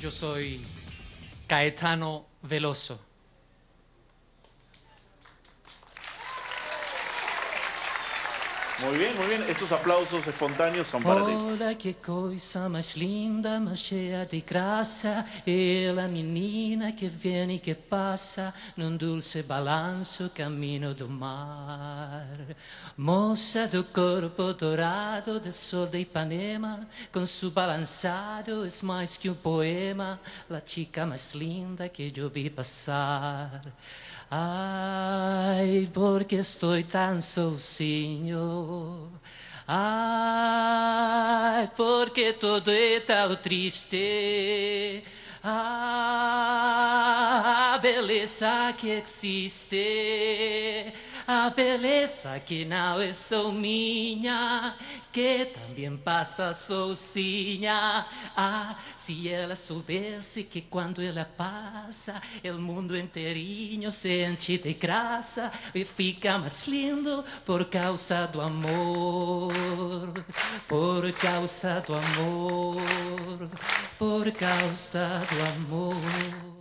Yo soy Caetano Veloso. Muy bien, muy bien. Estos aplausos espontáneos son para ti. Olha que coisa mais linda, mais cheia de graça. Ela, menina que vem e que passa num dulce balanço caminho do mar. Moça do corpo dourado do sol de Ipanema, com seu balançado é mais que um poema. La chica mais linda que eu vi passar. Ai, porque estou tão sozinho. Ai, porque todo é tão triste. Ah, a beleza que existe. A belleza que no es só minha, que também passa sozinha. Ah, se ela soubesse que cuando ela pasa, el mundo inteirinho se enche de graça Y e fica más lindo por causa do amor. Por causa do amor, por causa do amor.